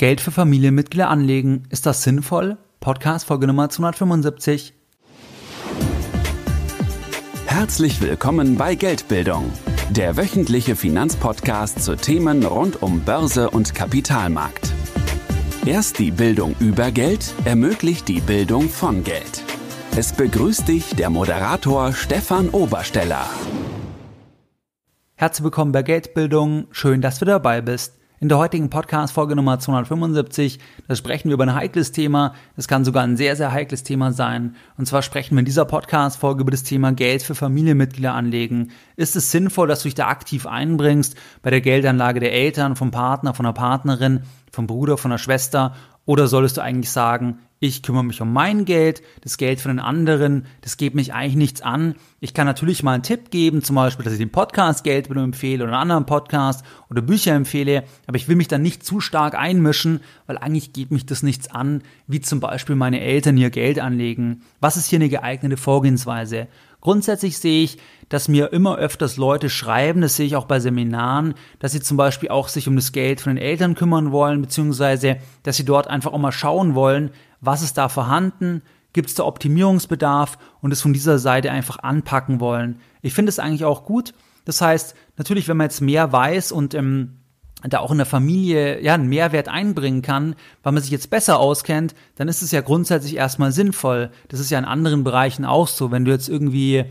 Geld für Familienmitglieder anlegen. Ist das sinnvoll? Podcast Folge Nummer 275. Herzlich willkommen bei Geldbildung, der wöchentliche Finanzpodcast zu Themen rund um Börse und Kapitalmarkt. Erst die Bildung über Geld ermöglicht die Bildung von Geld. Es begrüßt dich der Moderator Stefan Obersteller. Herzlich willkommen bei Geldbildung. Schön, dass du dabei bist. In der heutigen Podcast-Folge Nummer 275, da sprechen wir über ein heikles Thema. Es kann sogar ein sehr, sehr heikles Thema sein. Und zwar sprechen wir in dieser Podcast-Folge über das Thema Geld für Familienmitglieder anlegen. Ist es sinnvoll, dass du dich da aktiv einbringst bei der Geldanlage der Eltern, vom Partner, von der Partnerin, vom Bruder, von der Schwester? Oder solltest du eigentlich sagen, ich kümmere mich um mein Geld, das Geld von den anderen, das geht mich eigentlich nichts an. Ich kann natürlich mal einen Tipp geben, zum Beispiel, dass ich den Podcast Geld empfehle oder einen anderen Podcast oder Bücher empfehle, aber ich will mich dann nicht zu stark einmischen, weil eigentlich geht mich das nichts an, wie zum Beispiel meine Eltern hier Geld anlegen. Was ist hier eine geeignete Vorgehensweise? Grundsätzlich sehe ich, dass mir immer öfters Leute schreiben, das sehe ich auch bei Seminaren, dass sie zum Beispiel auch sich um das Geld von den Eltern kümmern wollen, beziehungsweise dass sie dort einfach auch mal schauen wollen, was ist da vorhanden, gibt es da Optimierungsbedarf und es von dieser Seite einfach anpacken wollen. Ich finde es eigentlich auch gut. Das heißt, natürlich, wenn man jetzt mehr weiß und ähm, da auch in der Familie ja einen Mehrwert einbringen kann, weil man sich jetzt besser auskennt, dann ist es ja grundsätzlich erstmal sinnvoll. Das ist ja in anderen Bereichen auch so. Wenn du jetzt irgendwie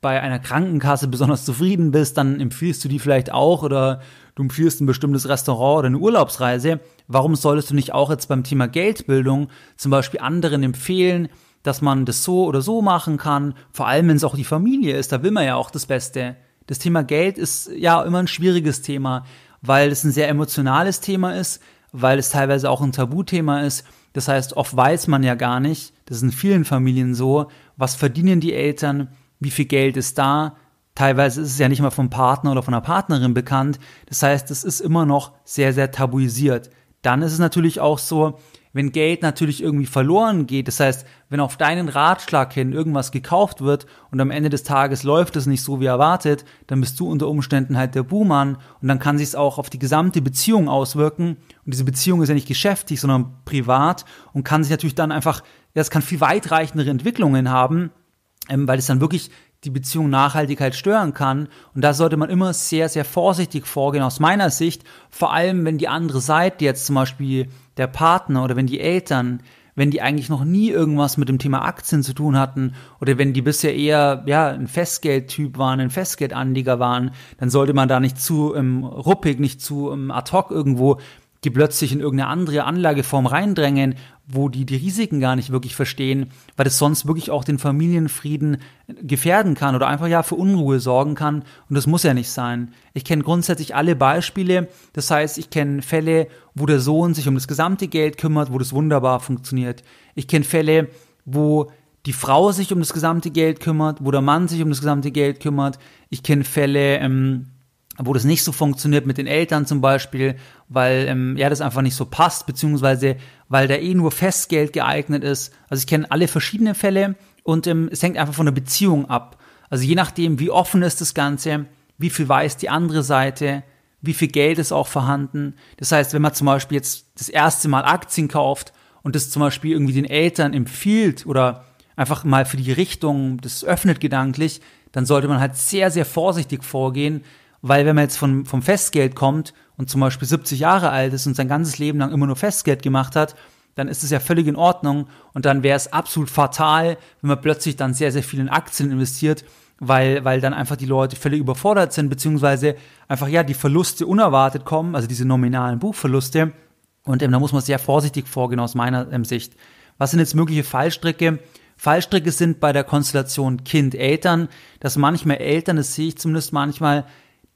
bei einer Krankenkasse besonders zufrieden bist, dann empfiehlst du die vielleicht auch oder du empfiehlst ein bestimmtes Restaurant oder eine Urlaubsreise, warum solltest du nicht auch jetzt beim Thema Geldbildung zum Beispiel anderen empfehlen, dass man das so oder so machen kann, vor allem wenn es auch die Familie ist, da will man ja auch das Beste. Das Thema Geld ist ja immer ein schwieriges Thema, weil es ein sehr emotionales Thema ist, weil es teilweise auch ein Tabuthema ist. Das heißt, oft weiß man ja gar nicht, das ist in vielen Familien so, was verdienen die Eltern, wie viel Geld ist da. Teilweise ist es ja nicht mal vom Partner oder von der Partnerin bekannt. Das heißt, es ist immer noch sehr, sehr tabuisiert dann ist es natürlich auch so, wenn Geld natürlich irgendwie verloren geht, das heißt, wenn auf deinen Ratschlag hin irgendwas gekauft wird und am Ende des Tages läuft es nicht so wie erwartet, dann bist du unter Umständen halt der Buhmann und dann kann sich es auch auf die gesamte Beziehung auswirken und diese Beziehung ist ja nicht geschäftlich, sondern privat und kann sich natürlich dann einfach, ja, es kann viel weitreichendere Entwicklungen haben, ähm, weil es dann wirklich die Beziehung Nachhaltigkeit stören kann. Und da sollte man immer sehr, sehr vorsichtig vorgehen aus meiner Sicht. Vor allem, wenn die andere Seite jetzt zum Beispiel der Partner oder wenn die Eltern, wenn die eigentlich noch nie irgendwas mit dem Thema Aktien zu tun hatten oder wenn die bisher eher ja ein Festgeldtyp waren, ein Festgeldanleger waren, dann sollte man da nicht zu ähm, ruppig, nicht zu ähm, ad hoc irgendwo die plötzlich in irgendeine andere Anlageform reindrängen, wo die die Risiken gar nicht wirklich verstehen, weil es sonst wirklich auch den Familienfrieden gefährden kann oder einfach ja für Unruhe sorgen kann und das muss ja nicht sein. Ich kenne grundsätzlich alle Beispiele, das heißt, ich kenne Fälle, wo der Sohn sich um das gesamte Geld kümmert, wo das wunderbar funktioniert. Ich kenne Fälle, wo die Frau sich um das gesamte Geld kümmert, wo der Mann sich um das gesamte Geld kümmert. Ich kenne Fälle, ähm, wo das nicht so funktioniert mit den Eltern zum Beispiel, weil ähm, ja das einfach nicht so passt, beziehungsweise weil da eh nur Festgeld geeignet ist. Also ich kenne alle verschiedenen Fälle und ähm, es hängt einfach von der Beziehung ab. Also je nachdem, wie offen ist das Ganze, wie viel weiß die andere Seite, wie viel Geld ist auch vorhanden. Das heißt, wenn man zum Beispiel jetzt das erste Mal Aktien kauft und das zum Beispiel irgendwie den Eltern empfiehlt oder einfach mal für die Richtung, das öffnet gedanklich, dann sollte man halt sehr, sehr vorsichtig vorgehen, weil wenn man jetzt von, vom Festgeld kommt und zum Beispiel 70 Jahre alt ist und sein ganzes Leben lang immer nur Festgeld gemacht hat, dann ist es ja völlig in Ordnung und dann wäre es absolut fatal, wenn man plötzlich dann sehr, sehr viel in Aktien investiert, weil, weil dann einfach die Leute völlig überfordert sind, beziehungsweise einfach ja die Verluste unerwartet kommen, also diese nominalen Buchverluste. Und eben, ähm, da muss man sehr vorsichtig vorgehen aus meiner ähm, Sicht. Was sind jetzt mögliche Fallstricke? Fallstricke sind bei der Konstellation Kind-Eltern, dass manchmal Eltern, das sehe ich zumindest manchmal,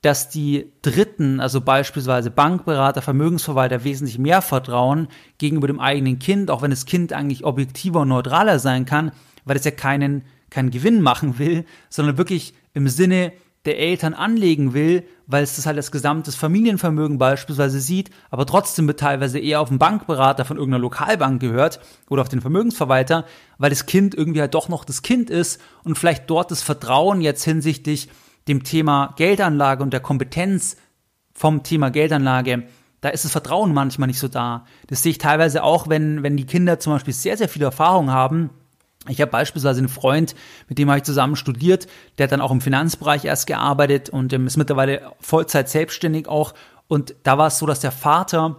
dass die Dritten, also beispielsweise Bankberater, Vermögensverwalter, wesentlich mehr vertrauen gegenüber dem eigenen Kind, auch wenn das Kind eigentlich objektiver und neutraler sein kann, weil es ja keinen, keinen Gewinn machen will, sondern wirklich im Sinne der Eltern anlegen will, weil es das halt als gesamtes Familienvermögen beispielsweise sieht, aber trotzdem teilweise eher auf den Bankberater von irgendeiner Lokalbank gehört oder auf den Vermögensverwalter, weil das Kind irgendwie halt doch noch das Kind ist und vielleicht dort das Vertrauen jetzt hinsichtlich dem Thema Geldanlage und der Kompetenz vom Thema Geldanlage, da ist das Vertrauen manchmal nicht so da. Das sehe ich teilweise auch, wenn, wenn die Kinder zum Beispiel sehr, sehr viel Erfahrung haben. Ich habe beispielsweise einen Freund, mit dem habe ich zusammen studiert, der hat dann auch im Finanzbereich erst gearbeitet und ähm, ist mittlerweile Vollzeit selbstständig auch. Und da war es so, dass der Vater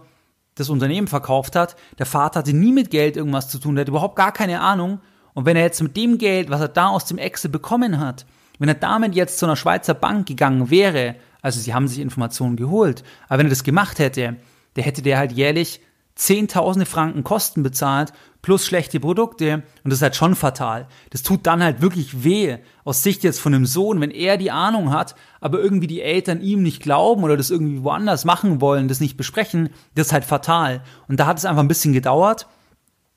das Unternehmen verkauft hat. Der Vater hatte nie mit Geld irgendwas zu tun, der hat überhaupt gar keine Ahnung. Und wenn er jetzt mit dem Geld, was er da aus dem Excel bekommen hat, wenn er damit jetzt zu einer Schweizer Bank gegangen wäre, also sie haben sich Informationen geholt, aber wenn er das gemacht hätte, der hätte der halt jährlich Zehntausende Franken Kosten bezahlt plus schlechte Produkte und das ist halt schon fatal. Das tut dann halt wirklich weh aus Sicht jetzt von dem Sohn, wenn er die Ahnung hat, aber irgendwie die Eltern ihm nicht glauben oder das irgendwie woanders machen wollen, das nicht besprechen, das ist halt fatal. Und da hat es einfach ein bisschen gedauert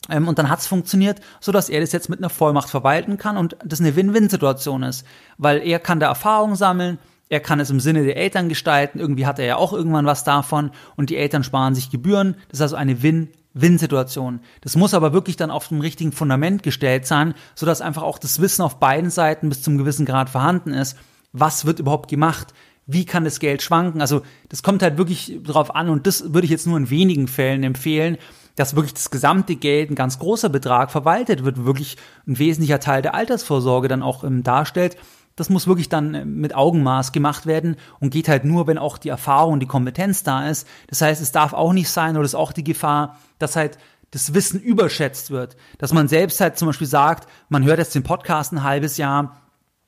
ähm, und dann hat's funktioniert, so dass er das jetzt mit einer Vollmacht verwalten kann und das eine Win-Win-Situation ist, weil er kann da Erfahrung sammeln, er kann es im Sinne der Eltern gestalten, irgendwie hat er ja auch irgendwann was davon und die Eltern sparen sich Gebühren. Das ist also eine Win-Win-Situation. Das muss aber wirklich dann auf dem richtigen Fundament gestellt sein, so dass einfach auch das Wissen auf beiden Seiten bis zum gewissen Grad vorhanden ist. Was wird überhaupt gemacht? Wie kann das Geld schwanken? Also das kommt halt wirklich drauf an und das würde ich jetzt nur in wenigen Fällen empfehlen, dass wirklich das gesamte Geld, ein ganz großer Betrag verwaltet wird, wirklich ein wesentlicher Teil der Altersvorsorge dann auch ähm, darstellt. Das muss wirklich dann äh, mit Augenmaß gemacht werden und geht halt nur, wenn auch die Erfahrung, die Kompetenz da ist. Das heißt, es darf auch nicht sein oder ist auch die Gefahr, dass halt das Wissen überschätzt wird. Dass man selbst halt zum Beispiel sagt, man hört jetzt den Podcast ein halbes Jahr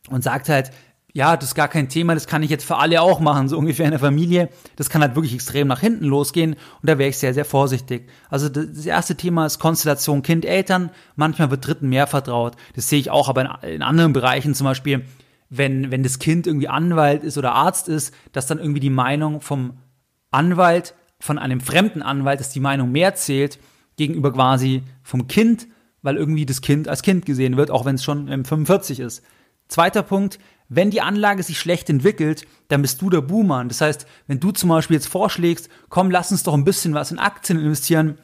und sagt halt, ja, das ist gar kein Thema, das kann ich jetzt für alle auch machen, so ungefähr in der Familie. Das kann halt wirklich extrem nach hinten losgehen und da wäre ich sehr, sehr vorsichtig. Also das erste Thema ist Konstellation Kind-Eltern. Manchmal wird Dritten mehr vertraut. Das sehe ich auch, aber in, anderen Bereichen zum Beispiel, wenn, wenn das Kind irgendwie Anwalt ist oder Arzt ist, dass dann irgendwie die Meinung vom Anwalt, von einem fremden Anwalt, dass die Meinung mehr zählt gegenüber quasi vom Kind, weil irgendwie das Kind als Kind gesehen wird, auch wenn es schon 45 ähm, ist. Zweiter Punkt, wenn die Anlage sich schlecht entwickelt, dann bist du der Boomer. Das heißt, wenn du zum Beispiel jetzt vorschlägst, komm, lass uns doch ein bisschen was in Aktien investieren,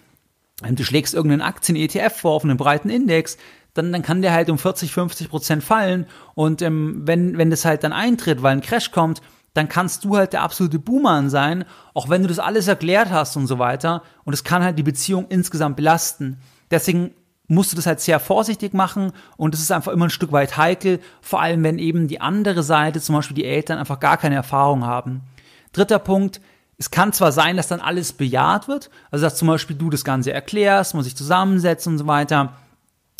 ähm, du schlägst irgendeinen Aktien-ETF vor auf einen breiten Index, dann, dann kann der halt um 40, 50 Prozent fallen. Und ähm, wenn, wenn das halt dann eintritt, weil ein Crash kommt, dann kannst du halt der absolute Boomer sein, auch wenn du das alles erklärt hast und so weiter. Und es kann halt die Beziehung insgesamt belasten. Deswegen musst du das halt sehr vorsichtig machen und es ist einfach immer ein Stück weit heikel, vor allem wenn eben die andere Seite, zum Beispiel die Eltern, einfach gar keine Erfahrung haben. Dritter Punkt, es kann zwar sein, dass dann alles bejaht wird, also dass zum Beispiel du das Ganze erklärst, muss ich zusammensetzen und so weiter,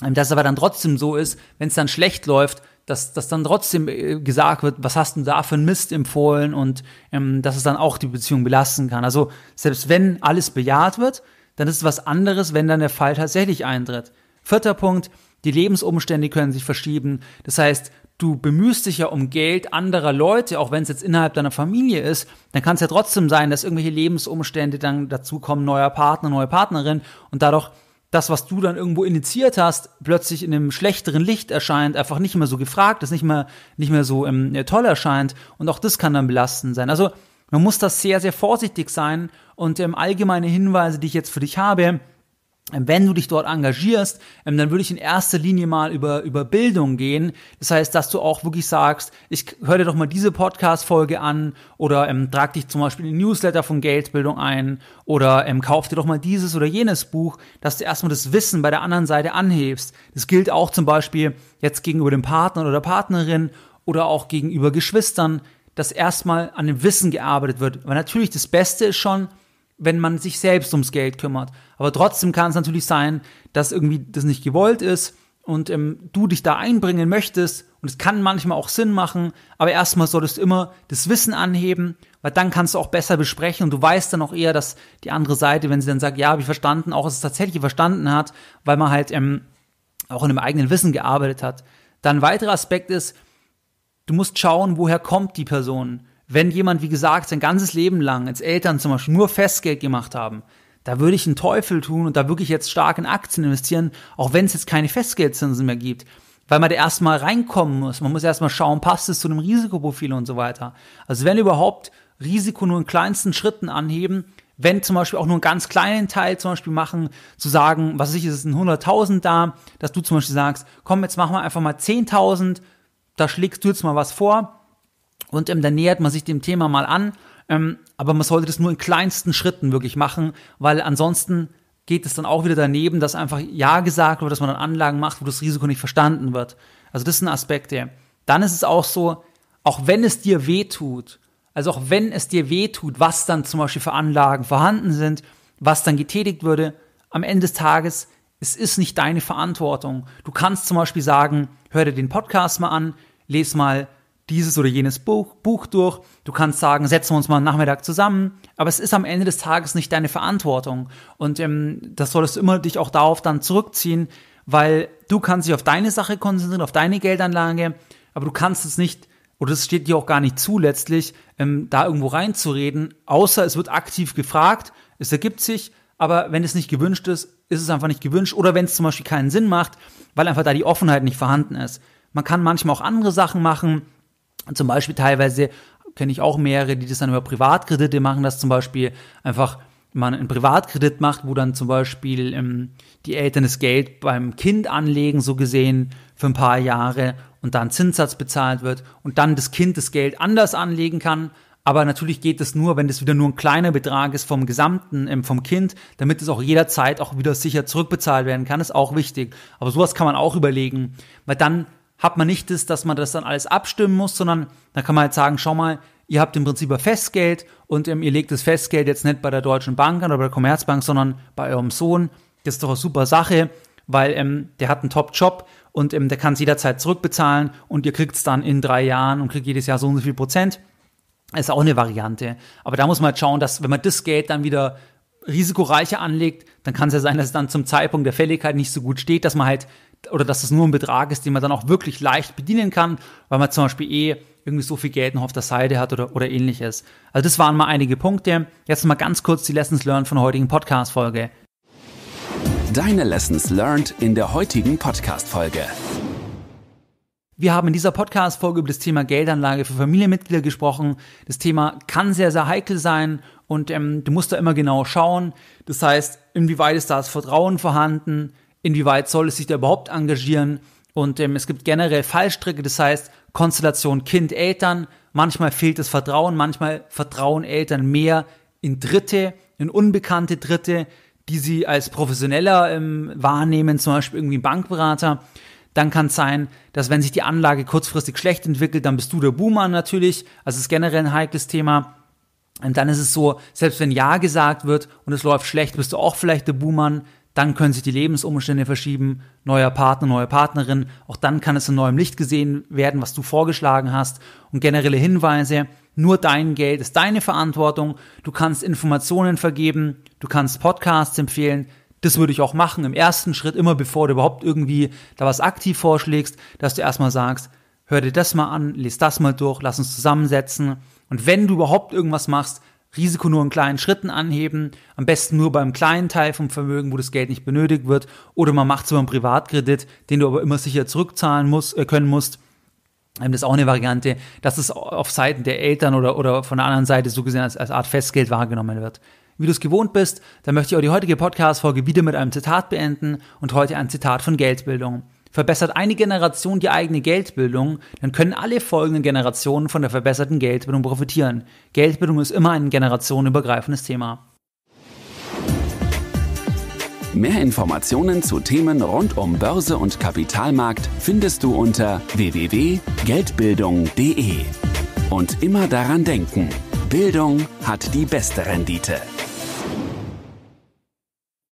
ähm, dass es aber dann trotzdem so ist, wenn es dann schlecht läuft, dass, dass dann trotzdem äh, gesagt wird, was hast du da für einen Mist empfohlen und ähm, dass es dann auch die Beziehung belasten kann. Also selbst wenn alles bejaht wird, dann ist es was anderes, wenn dann der Fall tatsächlich eintritt. Vierter Punkt, die Lebensumstände können sich verschieben. Das heißt, du bemühst dich ja um Geld anderer Leute, auch wenn es jetzt innerhalb deiner Familie ist, dann kann es ja trotzdem sein, dass irgendwelche Lebensumstände dann dazukommen, neuer Partner, neue Partnerin und dadurch das, was du dann irgendwo initiiert hast, plötzlich in einem schlechteren Licht erscheint, einfach nicht mehr so gefragt ist, nicht mehr, nicht mehr so ähm, toll erscheint und auch das kann dann belastend sein. Also man muss das sehr, sehr vorsichtig sein und ähm, allgemeine Hinweise, die ich jetzt für dich habe, ähm, wenn du dich dort engagierst, ähm, dann würde ich in erster Linie mal über, über Bildung gehen. Das heißt, dass du auch wirklich sagst, ich höre dir doch mal diese Podcast-Folge an oder ähm, trag dich zum Beispiel in den Newsletter von Geldbildung ein oder ähm, kauf dir doch mal dieses oder jenes Buch, dass du erstmal das Wissen bei der anderen Seite anhebst. Das gilt auch zum Beispiel jetzt gegenüber dem Partner oder der Partnerin oder auch gegenüber Geschwistern, dass erstmal an dem Wissen gearbeitet wird. Weil natürlich, das Beste ist schon, wenn man sich selbst ums Geld kümmert. Aber trotzdem kann es natürlich sein, dass irgendwie das nicht gewollt ist und ähm, du dich da einbringen möchtest. Und es kann manchmal auch Sinn machen, aber erstmal solltest du immer das Wissen anheben, weil dann kannst du auch besser besprechen und du weißt dann auch eher, dass die andere Seite, wenn sie dann sagt, ja, habe ich verstanden, auch dass es tatsächlich verstanden hat, weil man halt ähm, auch in dem eigenen Wissen gearbeitet hat. Dann ein weiterer Aspekt ist, Du musst schauen, woher kommt die Person. Wenn jemand, wie gesagt, sein ganzes Leben lang als Eltern zum Beispiel nur Festgeld gemacht haben, da würde ich einen Teufel tun und da wirklich jetzt stark in Aktien investieren, auch wenn es jetzt keine Festgeldzinsen mehr gibt. Weil man da erstmal reinkommen muss. Man muss erstmal schauen, passt es zu einem Risikoprofil und so weiter. Also wenn überhaupt Risiko nur in kleinsten Schritten anheben, wenn zum Beispiel auch nur einen ganz kleinen Teil zum Beispiel machen, zu sagen, was weiß ich, ist es ein 100.000 da, dass du zum Beispiel sagst, komm, jetzt machen wir einfach mal 10.000, da schlägst du jetzt mal was vor und ähm, dann nähert man sich dem Thema mal an. Ähm, aber man sollte das nur in kleinsten Schritten wirklich machen, weil ansonsten geht es dann auch wieder daneben, dass einfach Ja gesagt wird, dass man dann Anlagen macht, wo das Risiko nicht verstanden wird. Also das sind Aspekte. Dann ist es auch so, auch wenn es dir weh tut, also auch wenn es dir weh tut, was dann zum Beispiel für Anlagen vorhanden sind, was dann getätigt würde, am Ende des Tages, es ist nicht deine Verantwortung. Du kannst zum Beispiel sagen, hör dir den Podcast mal an, lese mal dieses oder jenes Buch, Buch durch. Du kannst sagen, setzen wir uns mal am Nachmittag zusammen. Aber es ist am Ende des Tages nicht deine Verantwortung. Und ähm, das solltest du immer dich auch darauf dann zurückziehen, weil du kannst dich auf deine Sache konzentrieren, auf deine Geldanlage. Aber du kannst es nicht, oder es steht dir auch gar nicht zu, letztlich, ähm, da irgendwo reinzureden. Außer es wird aktiv gefragt, es ergibt sich. Aber wenn es nicht gewünscht ist, ist es einfach nicht gewünscht. Oder wenn es zum Beispiel keinen Sinn macht, weil einfach da die Offenheit nicht vorhanden ist. Man kann manchmal auch andere Sachen machen. Zum Beispiel teilweise kenne ich auch mehrere, die das dann über Privatkredite machen, dass zum Beispiel einfach man einen Privatkredit macht, wo dann zum Beispiel ähm, die Eltern das Geld beim Kind anlegen, so gesehen, für ein paar Jahre und dann Zinssatz bezahlt wird und dann das Kind das Geld anders anlegen kann. Aber natürlich geht das nur, wenn das wieder nur ein kleiner Betrag ist vom gesamten, ähm, vom Kind, damit es auch jederzeit auch wieder sicher zurückbezahlt werden kann, ist auch wichtig. Aber sowas kann man auch überlegen, weil dann hat man nicht das, dass man das dann alles abstimmen muss, sondern da kann man halt sagen, schau mal, ihr habt im Prinzip ein Festgeld und ähm, ihr legt das Festgeld jetzt nicht bei der Deutschen Bank an oder bei der Commerzbank, sondern bei eurem Sohn. Das ist doch eine super Sache, weil ähm, der hat einen Top-Job und ähm, der kann es jederzeit zurückbezahlen und ihr kriegt es dann in drei Jahren und kriegt jedes Jahr so und so viel Prozent. ist auch eine Variante. Aber da muss man halt schauen, dass wenn man das Geld dann wieder risikoreicher anlegt, dann kann es ja sein, dass es dann zum Zeitpunkt der Fälligkeit nicht so gut steht, dass man halt oder dass das nur ein Betrag ist, den man dann auch wirklich leicht bedienen kann, weil man zum Beispiel eh irgendwie so viel Geld noch auf der Seite hat oder, oder ähnliches. Also das waren mal einige Punkte. Jetzt mal ganz kurz die Lessons Learned von heutigen Podcast-Folge. Deine Lessons Learned in der heutigen Podcast-Folge. Wir haben in dieser Podcast-Folge über das Thema Geldanlage für Familienmitglieder gesprochen. Das Thema kann sehr, sehr heikel sein und ähm, du musst da immer genau schauen. Das heißt, inwieweit ist da das Vertrauen vorhanden? inwieweit soll es sich da überhaupt engagieren. Und ähm, es gibt generell Fallstricke, das heißt Konstellation Kind-Eltern. Manchmal fehlt das Vertrauen, manchmal vertrauen Eltern mehr in Dritte, in unbekannte Dritte, die sie als professioneller ähm, wahrnehmen, zum Beispiel irgendwie Bankberater. Dann kann es sein, dass wenn sich die Anlage kurzfristig schlecht entwickelt, dann bist du der Boomer natürlich. Also ist generell ein heikles Thema. Und dann ist es so, selbst wenn Ja gesagt wird und es läuft schlecht, bist du auch vielleicht der Buhmann dann können sich die Lebensumstände verschieben, neuer Partner, neue Partnerin, auch dann kann es in neuem Licht gesehen werden, was du vorgeschlagen hast und generelle Hinweise, nur dein Geld ist deine Verantwortung, du kannst Informationen vergeben, du kannst Podcasts empfehlen, das würde ich auch machen im ersten Schritt, immer bevor du überhaupt irgendwie da was aktiv vorschlägst, dass du erstmal sagst, hör dir das mal an, lies das mal durch, lass uns zusammensetzen und wenn du überhaupt irgendwas machst, Risiko nur in kleinen Schritten anheben, am besten nur beim kleinen Teil vom Vermögen, wo das Geld nicht benötigt wird, oder man macht es über einen Privatkredit, den du aber immer sicher zurückzahlen musst, äh, können musst. Ähm, das ist auch eine Variante, dass es auf Seiten der Eltern oder, oder von der anderen Seite so gesehen als, als Art Festgeld wahrgenommen wird. Wie du es gewohnt bist, dann möchte ich auch die heutige Podcast-Folge wieder mit einem Zitat beenden und heute ein Zitat von Geldbildung. Verbessert eine Generation die eigene Geldbildung, dann können alle folgenden Generationen von der verbesserten Geldbildung profitieren. Geldbildung ist immer ein generationenübergreifendes Thema. Mehr Informationen zu Themen rund um Börse und Kapitalmarkt findest du unter www.geldbildung.de. Und immer daran denken, Bildung hat die beste Rendite.